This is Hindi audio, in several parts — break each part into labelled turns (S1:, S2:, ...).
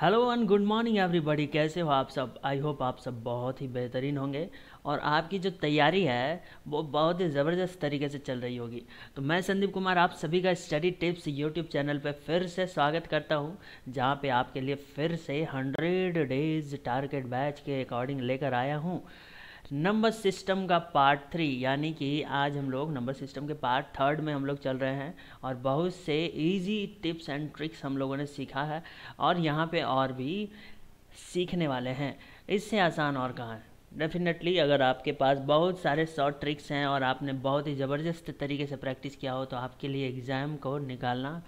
S1: hello and good morning everybody कैसे हो आप सब आई होप आप सब बहुत ही बेहतरीन होंगे और आपकी जो तैयारी है वो बहुत ही ज़बरदस्त तरीके से चल रही होगी तो मैं संदीप कुमार आप सभी का स्टडी टिप्स यूट्यूब चैनल पर फिर से स्वागत करता हूँ जहाँ पे आपके लिए फिर से हंड्रेड डेज टारगेट बैच के अकॉर्डिंग लेकर आया हूँ नंबर सिस्टम का पार्ट थ्री यानी कि आज हम लोग नंबर सिस्टम के पार्ट थर्ड में हम लोग चल रहे हैं और बहुत से इजी टिप्स एंड ट्रिक्स हम लोगों ने सीखा है और यहाँ पे और भी सीखने वाले हैं इससे आसान और कहाँ है डेफिनेटली अगर आपके पास बहुत सारे शॉर्ट ट्रिक्स हैं और आपने बहुत ही ज़बरदस्त तरीके से प्रैक्टिस किया हो तो आपके लिए एग्ज़ाम को निकालना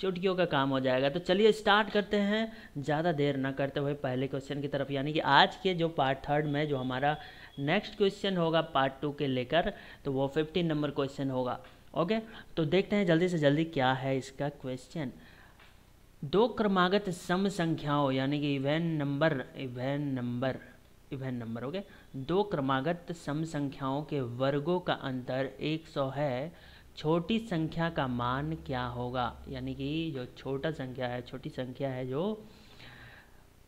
S1: चुटकियों का काम हो जाएगा तो चलिए स्टार्ट करते हैं ज़्यादा देर ना करते हुए पहले क्वेश्चन की तरफ यानी कि आज के जो पार्ट थर्ड में जो हमारा नेक्स्ट क्वेश्चन होगा पार्ट टू के लेकर तो वो फिफ्टीन नंबर क्वेश्चन होगा ओके तो देखते हैं जल्दी से जल्दी क्या है इसका क्वेश्चन दो क्रमागत सम संख्याओं यानी कि even number even number even number okay दो क्रमागत सम संख्याओं के वर्गों का अंतर 100 है छोटी संख्या का मान क्या होगा यानी कि जो छोटा संख्या है छोटी संख्या है जो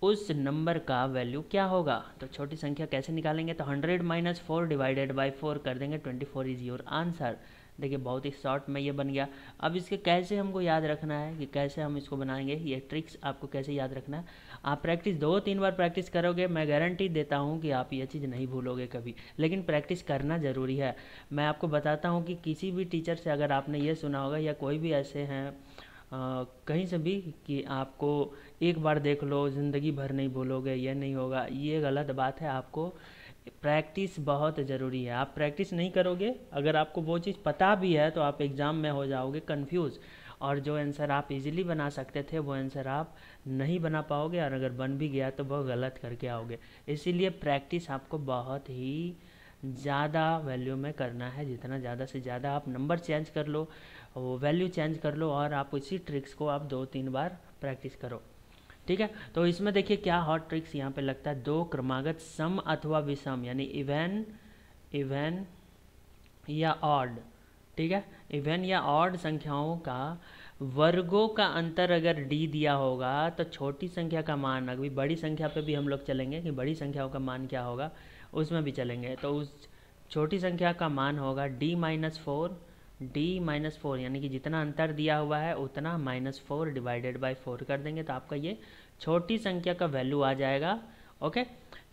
S1: उस नंबर का वैल्यू क्या होगा तो छोटी संख्या कैसे निकालेंगे तो 100 minus four divided by four कर देंगे 24 इज योर आंसर देखिए बहुत ही शॉर्ट में ये बन गया अब इसके कैसे हमको याद रखना है कि कैसे हम इसको बनाएंगे ये ट्रिक्स आपको कैसे याद रखना है आप प्रैक्टिस दो तीन बार प्रैक्टिस करोगे मैं गारंटी देता हूँ कि आप ये चीज़ नहीं भूलोगे कभी लेकिन प्रैक्टिस करना ज़रूरी है मैं आपको बताता हूँ कि किसी भी टीचर से अगर आपने ये सुना होगा या कोई भी ऐसे हैं कहीं से भी कि आपको एक बार देख लो ज़िंदगी भर नहीं बोलोगे ये नहीं होगा ये गलत बात है आपको प्रैक्टिस बहुत ज़रूरी है आप प्रैक्टिस नहीं करोगे अगर आपको वो चीज़ पता भी है तो आप एग्ज़ाम में हो जाओगे कन्फ्यूज़ और जो आंसर आप इजीली बना सकते थे वो आंसर आप नहीं बना पाओगे और अगर बन भी गया तो वह गलत करके आओगे इसीलिए प्रैक्टिस आपको बहुत ही ज़्यादा वैल्यू में करना है जितना ज़्यादा से ज़्यादा आप नंबर चेंज कर लो वो वैल्यू चेंज कर लो और आप इसी ट्रिक्स को आप दो तीन बार प्रैक्टिस करो ठीक है तो इसमें देखिए क्या हॉट ट्रिक्स यहाँ पे लगता है दो क्रमागत सम अथवा विषम यानी इवेन इवेन या ऑड ठीक है इवेन या ऑड संख्याओं का वर्गों का अंतर अगर डी दिया होगा तो छोटी संख्या का मान अभी बड़ी संख्या पे भी हम लोग चलेंगे कि बड़ी संख्याओं का मान क्या होगा उसमें भी चलेंगे तो उस छोटी संख्या का मान होगा D minus four D minus four यानी कि जितना अंतर दिया हुआ है उतना minus four divided by four कर देंगे तो आपका ये छोटी संख्या का वैल्यू आ जाएगा ओके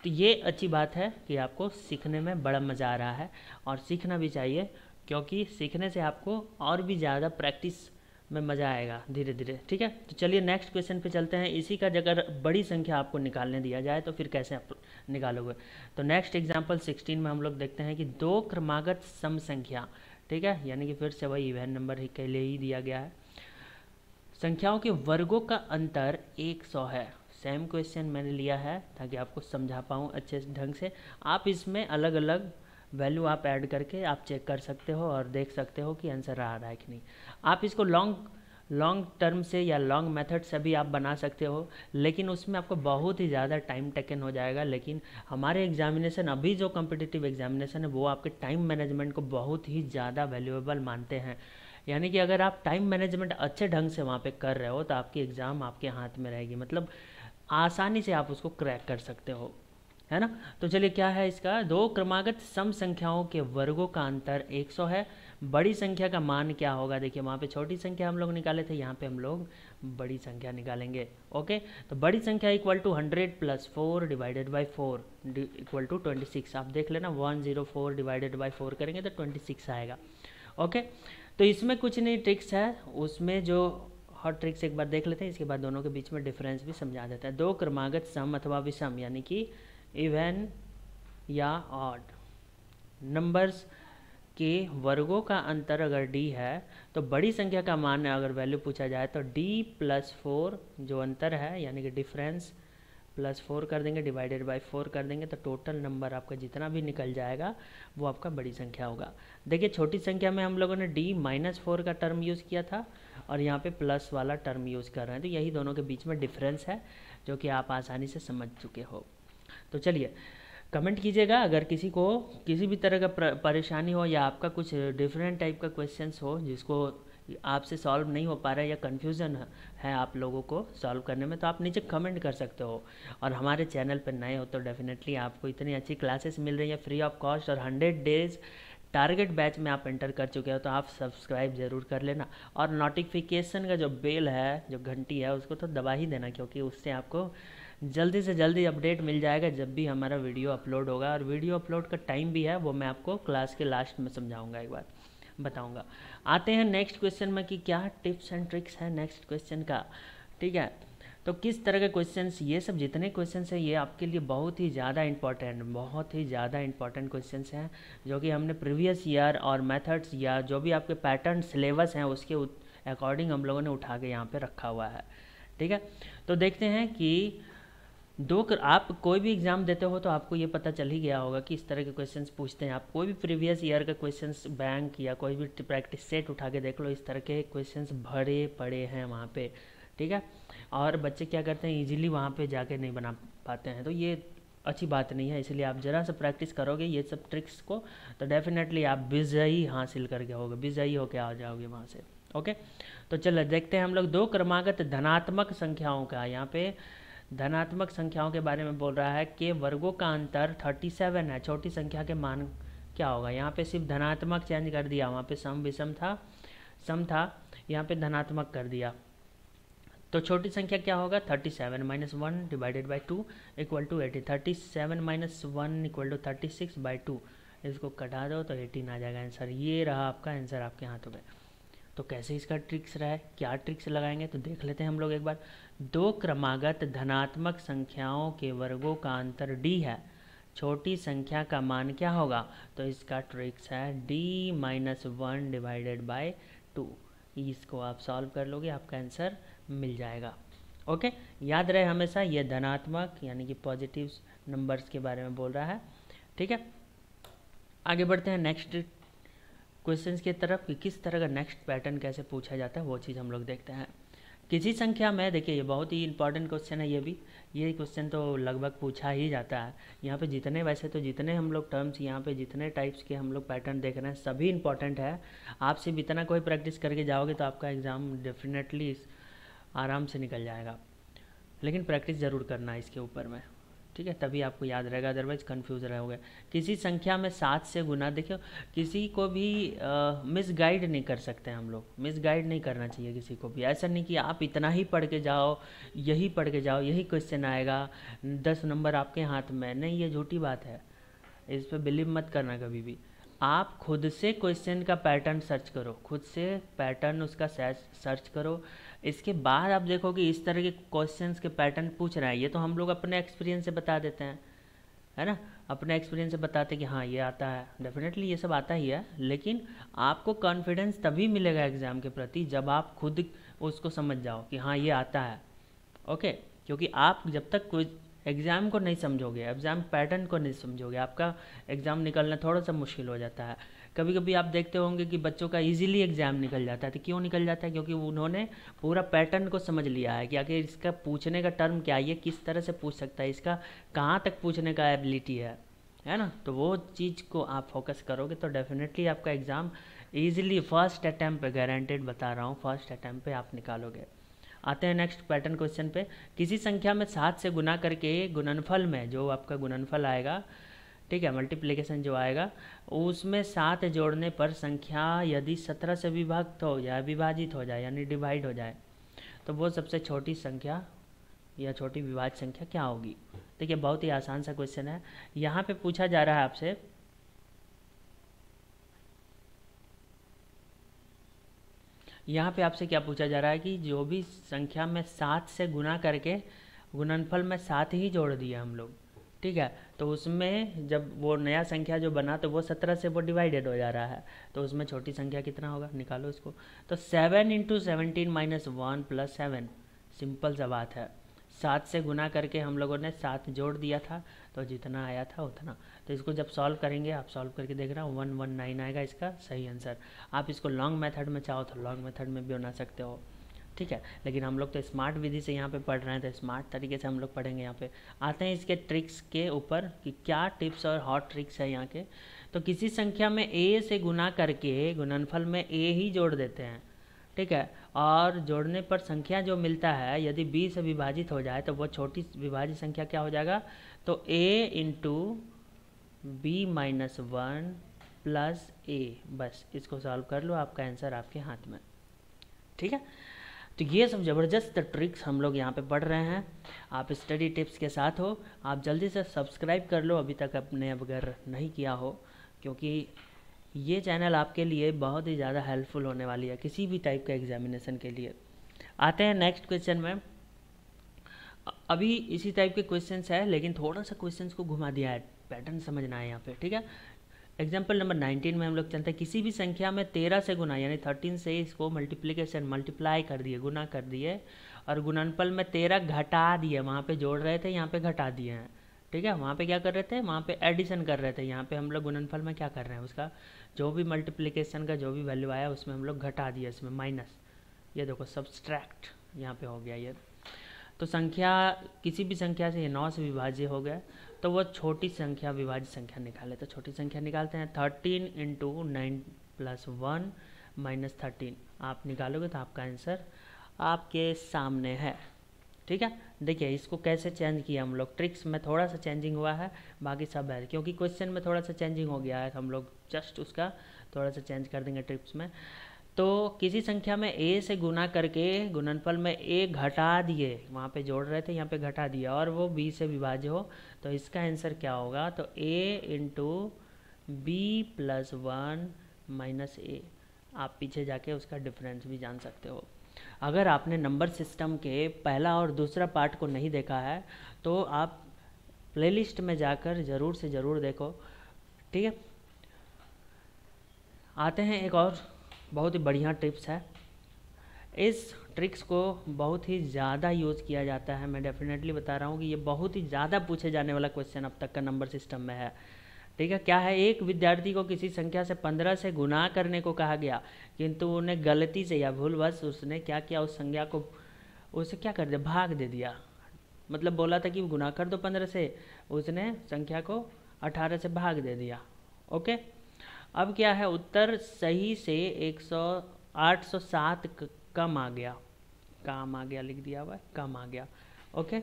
S1: तो ये अच्छी बात है कि आपको सीखने में बड़ा मज़ा आ रहा है और सीखना भी चाहिए क्योंकि सीखने से आपको और भी ज़्यादा प्रैक्टिस में मज़ा आएगा धीरे धीरे ठीक है तो चलिए नेक्स्ट क्वेश्चन पे चलते हैं इसी का जगह बड़ी संख्या आपको निकालने दिया जाए तो फिर कैसे आप निकालोगे तो नेक्स्ट एग्जाम्पल सिक्सटीन में हम लोग देखते हैं कि दो क्रमागत सम संख्या ठीक है यानी कि फिर से वही इवेंट नंबर के लिए ही दिया गया है संख्याओं के वर्गों का अंतर 100 है सेम क्वेश्चन मैंने लिया है ताकि आपको समझा पाऊँ अच्छे ढंग से आप इसमें अलग अलग वैल्यू आप ऐड करके आप चेक कर सकते हो और देख सकते हो कि आंसर आ रहा है कि नहीं आप इसको लॉन्ग लॉन्ग टर्म से या लॉन्ग मेथड से भी आप बना सकते हो लेकिन उसमें आपको बहुत ही ज़्यादा टाइम टेकन हो जाएगा लेकिन हमारे एग्जामिनेशन अभी जो कम्पिटिटिव एग्जामिनेशन है वो आपके टाइम मैनेजमेंट को बहुत ही ज़्यादा वैल्यूएबल मानते हैं यानी कि अगर आप टाइम मैनेजमेंट अच्छे ढंग से वहाँ पर कर रहे हो तो आपकी एग्ज़ाम आपके हाथ में रहेगी मतलब आसानी से आप उसको क्रैक कर सकते हो है ना तो चलिए क्या है इसका दो क्रमागत सम संख्याओं के वर्गों का अंतर 100 है बड़ी संख्या का मान क्या होगा देखिए वहाँ पे छोटी संख्या हम लोग निकाले थे यहाँ पे हम लोग बड़ी संख्या निकालेंगे ओके तो बड़ी संख्या equal to hundred plus four divided by four equal to twenty six आप देख लेना one zero four divided by four करेंगे तो ट्वेंटी सिक्स आएगा ओके तो इसमें कुछ नहीं ट्रिक्स है उसमें जो हॉट ट्रिक्स एक बार देख लेते हैं इसके बाद दोनों के बीच में डिफरेंस भी समझा देता है दो क्रमागत सम अथवा विषम यानी कि इवेन या ऑड नंबर्स कि वर्गों का अंतर अगर d है तो बड़ी संख्या का मान अगर वैल्यू पूछा जाए तो d प्लस फोर जो अंतर है यानी कि डिफरेंस प्लस फोर कर देंगे डिवाइडेड बाय फोर कर देंगे तो टोटल नंबर आपका जितना भी निकल जाएगा वो आपका बड़ी संख्या होगा देखिए छोटी संख्या में हम लोगों ने d माइनस फोर का टर्म यूज़ किया था और यहाँ पे प्लस वाला टर्म यूज़ कर रहे हैं तो यही दोनों के बीच में डिफरेंस है जो कि आप आसानी से समझ चुके हो तो चलिए कमेंट कीजिएगा अगर किसी को किसी भी तरह का परेशानी हो या आपका कुछ डिफरेंट टाइप का क्वेश्चन हो जिसको आपसे सॉल्व नहीं हो पा रहा है या कन्फ्यूज़न है आप लोगों को सॉल्व करने में तो आप नीचे कमेंट कर सकते हो और हमारे चैनल पर नए हो तो डेफिनेटली आपको इतनी अच्छी क्लासेस मिल रही है फ्री ऑफ कॉस्ट और हंड्रेड डेज़ टारगेट बैच में आप एंटर कर चुके हो तो आप सब्सक्राइब ज़रूर कर लेना और नोटिफिकेशन का जो बेल है जो घंटी है उसको तो दबा ही देना क्योंकि उससे आपको जल्दी से जल्दी अपडेट मिल जाएगा जब भी हमारा वीडियो अपलोड होगा और वीडियो अपलोड का टाइम भी है वो मैं आपको क्लास के लास्ट में समझाऊंगा एक बार बताऊँगा आते हैं नेक्स्ट क्वेश्चन में कि क्या टिप्स एंड ट्रिक्स है नेक्स्ट क्वेश्चन का ठीक है तो किस तरह के क्वेश्चन ये सब जितने क्वेश्चन हैं ये आपके लिए बहुत ही ज़्यादा इंपॉर्टेंट बहुत ही ज़्यादा इंपॉर्टेंट क्वेश्चन हैं जो कि हमने प्रीवियस ईयर और मेथड्स या जो भी आपके पैटर्न सिलेबस हैं उसके अकॉर्डिंग हम लोगों ने उठा के यहाँ पे रखा हुआ है ठीक है तो देखते हैं कि दो कर आप कोई भी एग्ज़ाम देते हो तो आपको ये पता चल ही गया होगा कि इस तरह के क्वेश्चंस पूछते हैं आप कोई भी प्रीवियस ईयर का क्वेश्चंस बैंक या कोई भी प्रैक्टिस सेट उठा के देख लो इस तरह के क्वेश्चंस भरे पड़े हैं वहाँ पे ठीक है और बच्चे क्या करते हैं इजीली वहाँ पे जाके नहीं बना पाते हैं तो ये अच्छी बात नहीं है इसलिए आप ज़रा सा प्रैक्टिस करोगे ये सब ट्रिक्स को तो डेफिनेटली आप विजयी हासिल करके होगे विजयी होके आ जाओगे वहाँ से ओके तो चलो देखते हैं हम लोग दो क्रमागत धनात्मक संख्याओं का यहाँ पर धनात्मक संख्याओं के बारे में बोल रहा है कि वर्गों का अंतर 37 है छोटी संख्या के मान क्या होगा यहाँ पे सिर्फ धनात्मक चेंज कर दिया वहाँ पे सम विषम था सम था यहाँ पे धनात्मक कर दिया तो छोटी संख्या क्या होगा thirty seven minus one divided by two equal to eighty thirty seven minus one equal to thirty six by two इसको कटा दो तो एटीन आ जाएगा आंसर ये रहा आपका आंसर आपके हाथों में तो कैसे इसका ट्रिक्स रहा है क्या ट्रिक्स लगाएंगे तो देख लेते हैं हम लोग एक बार दो क्रमागत धनात्मक संख्याओं के वर्गों का अंतर डी है छोटी संख्या का मान क्या होगा तो इसका ट्रिक्स है D minus one divided by two इसको आप सॉल्व कर लोगे आपका आंसर मिल जाएगा ओके याद रहे हमेशा ये धनात्मक यानी कि पॉजिटिव नंबर्स के बारे में बोल रहा है ठीक है आगे बढ़ते हैं नेक्स्ट क्वेश्चंस की तरफ कि किस तरह का नेक्स्ट पैटर्न कैसे पूछा जाता है वो चीज़ हम लोग देखते हैं किसी संख्या में देखिए ये बहुत ही इंपॉर्टेंट क्वेश्चन है ये भी ये क्वेश्चन तो लगभग पूछा ही जाता है यहाँ पे जितने वैसे तो जितने हम लोग टर्म्स यहाँ पे जितने टाइप्स के हम लोग पैटर्न देख रहे हैं सभी इंपॉर्टेंट है आप सिर्फ इतना कोई प्रैक्टिस करके जाओगे तो आपका एग्ज़ाम डेफिनेटली आराम से निकल जाएगा लेकिन प्रैक्टिस ज़रूर करना है इसके ऊपर में ठीक है तभी आपको याद रहेगा अदरवाइज कन्फ्यूज रहोगे किसी संख्या में सात से गुना देखियो किसी को भी मिस गाइड नहीं कर सकते हम लोग मिस गाइड नहीं करना चाहिए किसी को भी ऐसा नहीं कि आप इतना ही पढ़ के जाओ यही पढ़ के जाओ यही क्वेश्चन आएगा दस नंबर आपके हाथ में नहीं ये झूठी बात है इस पर बिलीव मत करना कभी भी आप खुद से क्वेश्चन का पैटर्न सर्च करो खुद से पैटर्न उसका सर्च करो इसके बाद आप देखो कि इस तरह के क्वेश्चन के पैटर्न पूछ रहा है ये तो हम लोग अपने एक्सपीरियंस से बता देते हैं है ना अपने एक्सपीरियंस से बताते हैं कि हाँ ये आता है डेफिनेटली ये सब आता ही है लेकिन आपको कॉन्फिडेंस तभी मिलेगा एग्ज़ाम के प्रति जब आप खुद उसको समझ जाओ कि हाँ ये आता है ओके क्योंकि आप जब तक एग्ज़ाम को नहीं समझोगे एग्ज़ाम पैटर्न को नहीं समझोगे आपका एग्ज़ाम निकलना थोड़ा सा मुश्किल हो जाता है कभी कभी आप देखते होंगे कि बच्चों का इजीली एग्ज़ाम निकल जाता है तो क्यों निकल जाता है क्योंकि उन्होंने पूरा पैटर्न को समझ लिया है कि आखिर इसका पूछने का टर्म क्या है किस तरह से पूछ सकता है इसका कहाँ तक पूछने का एबिलिटी है है ना तो वो चीज़ को आप फोकस करोगे तो डेफिनेटली आपका exam easily first attempt guaranteed बता रहा हूँ फर्स्ट अटैम्प्ट आप निकालोगे आते हैं नेक्स्ट पैटर्न क्वेश्चन पे किसी संख्या में सात से गुना करके गुणनफल में जो आपका गुणनफल आएगा ठीक है मल्टीप्लिकेशन जो आएगा उसमें सात जोड़ने पर संख्या यदि सत्रह से विभक्त हो या विभाजित हो जाए यानी डिवाइड हो जाए तो वो सबसे छोटी संख्या या छोटी विभाज संख्या क्या होगी देखिए बहुत ही आसान सा क्वेश्चन है यहाँ पे पूछा जा रहा है आपसे यहाँ पे आपसे क्या पूछा जा रहा है कि जो भी संख्या में सात से गुना करके गुणनफल में सात ही जोड़ दिया हम लोग ठीक है तो उसमें जब वो नया संख्या जो बना तो वो सत्रह से वो डिवाइडेड हो जा रहा है तो उसमें छोटी संख्या कितना होगा निकालो इसको तो seven into seventeen minus one plus seven simple सा बात है सात से गुना करके हम लोगों ने सात जोड़ दिया था तो जितना आया था उतना तो इसको जब सॉल्व करेंगे आप सॉल्व करके देख रहे हो वन वन नाइन आएगा इसका सही आंसर आप इसको लॉन्ग मेथड में चाहो तो लॉन्ग मेथड में भी बना सकते हो ठीक है लेकिन हम लोग तो स्मार्ट विधि से यहाँ पे पढ़ रहे हैं तो स्मार्ट तरीके से हम लोग पढ़ेंगे यहाँ पे आते हैं इसके ट्रिक्स के ऊपर कि क्या टिप्स और हॉट ट्रिक्स है यहाँ के तो किसी संख्या में ए से गुना करके गुणनफल में ए ही जोड़ देते हैं ठीक है और जोड़ने पर संख्या जो मिलता है यदि बी से विभाजित हो जाए तो वह छोटी विभाजित संख्या क्या हो जाएगा तो A into B minus one plus A बस इसको सॉल्व कर लो आपका आंसर आपके हाथ में ठीक है तो ये सब ज़बरदस्त ट्रिक्स हम लोग यहाँ पे पढ़ रहे हैं आप स्टडी टिप्स के साथ हो आप जल्दी से सब्सक्राइब कर लो अभी तक आपने अगर नहीं किया हो क्योंकि ये चैनल आपके लिए बहुत ही ज़्यादा हेल्पफुल होने वाली है किसी भी टाइप के एग्जामिनेशन के लिए आते हैं नेक्स्ट क्वेश्चन में अभी इसी टाइप के क्वेश्चंस है लेकिन थोड़ा सा क्वेश्चंस को घुमा दिया है पैटर्न समझना है यहाँ पे ठीक है एग्जाम्पल नंबर नाइनटीन में हम लोग चलते हैं किसी भी संख्या में तेरह से गुना यानी थर्टीन से इसको मल्टीप्लीकेशन मल्टीप्लाई कर दिए गुना कर दिए और गुणनफल में तेरह घटा दिए वहाँ पे जोड़ रहे थे यहाँ पे घटा दिए हैं ठीक है वहाँ पे क्या कर रहे थे वहाँ पे एडिशन कर रहे थे यहाँ पे हम लोग गुणनफल में क्या कर रहे हैं उसका जो भी मल्टीप्लिकेशन का जो भी वैल्यू आया उसमें हम लोग घटा दिया इसमें माइनस ये देखो सब्सट्रैक्ट यहाँ पे हो गया ये तो संख्या किसी भी संख्या से ये नौ से विभाज्य हो गया तो वह छोटी संख्या विभाज्य संख्या निकाले तो छोटी संख्या निकालते हैं thirteen into nine plus one minus thirteen आप निकालोगे तो आपका आंसर आपके सामने है ठीक है देखिए इसको कैसे चेंज किया हम लोग ट्रिक्स में थोड़ा सा चेंजिंग हुआ है बाकी सब है क्योंकि क्वेश्चन में थोड़ा सा चेंजिंग हो गया है हम लोग जस्ट उसका थोड़ा सा चेंज कर देंगे ट्रिक्स में तो किसी संख्या में ए से गुना करके गुणनफल में ए घटा दिए वहाँ पे जोड़ रहे थे यहाँ पे घटा दिया और वो बी से विभाज्य हो तो इसका आंसर क्या होगा तो A into B plus one minus A आप पीछे जाके उसका डिफरेंस भी जान सकते हो अगर आपने नंबर सिस्टम के पहला और दूसरा पार्ट को नहीं देखा है तो आप प्लेलिस्ट में जाकर ज़रूर से ज़रूर देखो ठीक है आते हैं एक और बहुत ही बढ़िया ट्रिप्स है इस ट्रिक्स को बहुत ही ज़्यादा यूज़ किया जाता है मैं डेफिनेटली बता रहा हूँ कि ये बहुत ही ज़्यादा पूछे जाने वाला क्वेश्चन अब तक का नंबर सिस्टम में है ठीक है क्या है एक विद्यार्थी को किसी संख्या से पंद्रह से गुना करने को कहा गया किंतु उन्हें गलती से या भूलवश उसने क्या किया उस संज्ञा को उसे क्या कर दिया भाग दे दिया मतलब बोला था कि गुना कर दो पंद्रह से उसने संख्या को अठारह से भाग दे दिया ओके अब क्या है उत्तर सही से एक सौ आठ सौ सात कम आ गया काम आ गया लिख दिया हुआ कम आ गया ओके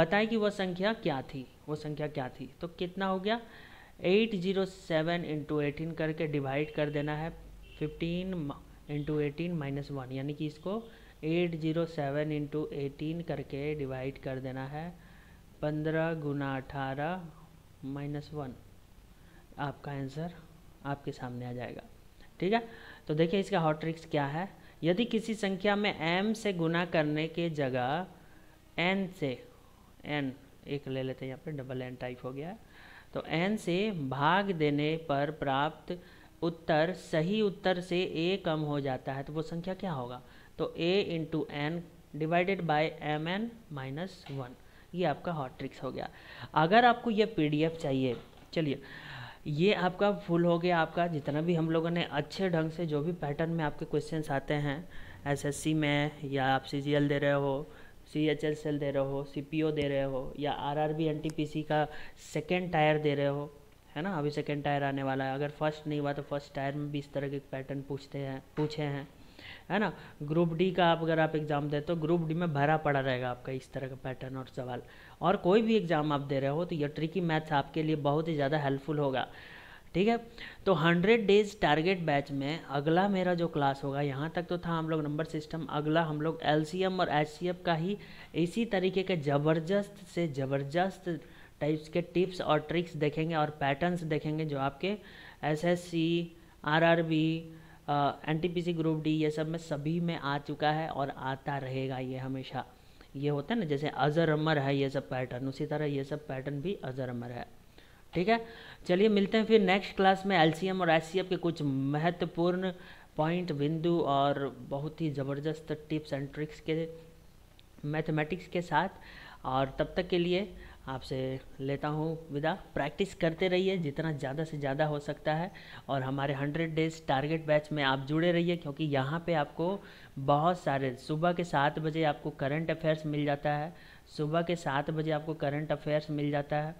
S1: बताएं कि वह संख्या क्या थी वो संख्या क्या थी तो कितना हो गया eight zero seven into eighteen करके डिवाइड कर देना है fifteen into eighteen minus one यानी कि इसको eight zero seven into eighteen करके डिवाइड कर देना है पंद्रह गुना अठारह माइनस वन आपका आंसर आपके सामने आ जाएगा ठीक है तो देखिए इसका हॉट ट्रिक्स क्या है यदि किसी संख्या में m से गुना करने के जगह n से n एक ले लेते हैं यहाँ पे डबल एन टाइप हो गया है तो एन से भाग देने पर प्राप्त उत्तर सही उत्तर से ए कम हो जाता है तो वो संख्या क्या होगा तो A into N divided by M N minus one ये आपका हॉट ट्रिक्स हो गया अगर आपको ये पीडीएफ चाहिए चलिए ये आपका फुल हो गया आपका जितना भी हम लोगों ने अच्छे ढंग से जो भी पैटर्न में आपके क्वेश्चन आते हैं एसएससी में या आप सीजीएल दे रहे हो सी एच एल सेल दे रहे हो सी पी ओ दे रहे हो या R R B N T P C का सेकेंड टायर दे रहे हो है ना अभी सेकेंड टायर आने वाला है अगर फर्स्ट नहीं हुआ तो फर्स्ट टायर में भी इस तरह के पैटर्न पूछते हैं पूछे हैं है ना ग्रुप डी का आप अगर आप एग्ज़ाम दे तो ग्रुप डी में भरा पड़ा रहेगा आपका इस तरह का पैटर्न और सवाल और कोई भी एग्ज़ाम आप दे रहे हो तो ये ट्रिकी मैथ्स आपके लिए बहुत ही ज़्यादा हेल्पफुल होगा ठीक है तो 100 डेज टारगेट बैच में अगला मेरा जो क्लास होगा यहाँ तक तो था हम लोग नंबर सिस्टम अगला हम लोग एल और एच का ही इसी तरीके के ज़बरदस्त से ज़बरदस्त टाइप्स के टिप्स और ट्रिक्स देखेंगे और पैटर्न्स देखेंगे जो आपके S S C R R B N T P C group D ये सब में सभी में आ चुका है और आता रहेगा ये हमेशा ये होता है ना जैसे अजर अमर है ये सब पैटर्न उसी तरह ये सब पैटर्न भी अजर अमर है ठीक है चलिए मिलते हैं फिर नेक्स्ट क्लास में एल और एचसीएफ के कुछ महत्वपूर्ण पॉइंट बिंदु और बहुत ही ज़बरदस्त टिप्स एंड ट्रिक्स के मैथमेटिक्स के साथ और तब तक के लिए आपसे लेता हूँ विदा प्रैक्टिस करते रहिए जितना ज़्यादा से ज़्यादा हो सकता है और हमारे हंड्रेड डेज टारगेट बैच में आप जुड़े रहिए क्योंकि यहाँ पे आपको बहुत सारे सुबह के सात बजे आपको करंट अफेयर्स मिल जाता है सुबह के सात बजे आपको करंट अफेयर्स मिल जाता है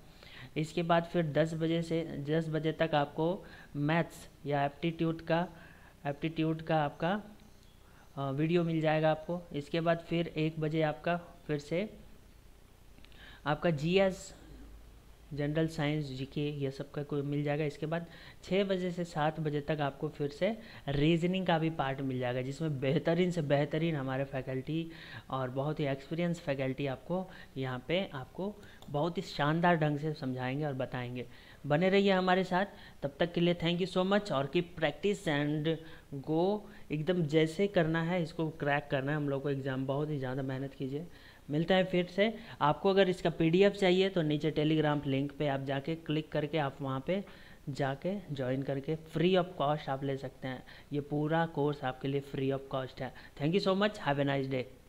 S1: इसके बाद फिर 10 बजे से 10 बजे तक आपको मैथ्स या एप्टीट्यूड का एप्टीट्यूड का आपका वीडियो मिल जाएगा आपको इसके बाद फिर एक बजे आपका फिर से आपका जीएस जनरल साइंस जीके ये सब का कोई मिल जाएगा इसके बाद छः बजे से सात बजे तक आपको फिर से रीजनिंग का भी पार्ट मिल जाएगा जिसमें बेहतरीन से बेहतरीन हमारे फैकल्टी और बहुत ही एक्सपीरियंस फैकल्टी आपको यहाँ पे आपको बहुत ही शानदार ढंग से समझाएंगे और बताएंगे बने रहिए हमारे साथ तब तक के लिए थैंक यू सो मच और की प्रैक्टिस एंड गो एकदम जैसे करना है इसको क्रैक करना है हम लोग को एग्ज़ाम बहुत ही ज़्यादा मेहनत कीजिए मिलता है फिर से आपको अगर इसका पीडीएफ चाहिए तो नीचे टेलीग्राम लिंक पे आप जाके क्लिक करके आप वहाँ पे जाके ज्वाइन करके फ्री ऑफ कॉस्ट आप ले सकते हैं ये पूरा कोर्स आपके लिए फ्री ऑफ कॉस्ट है thank you so much have a nice day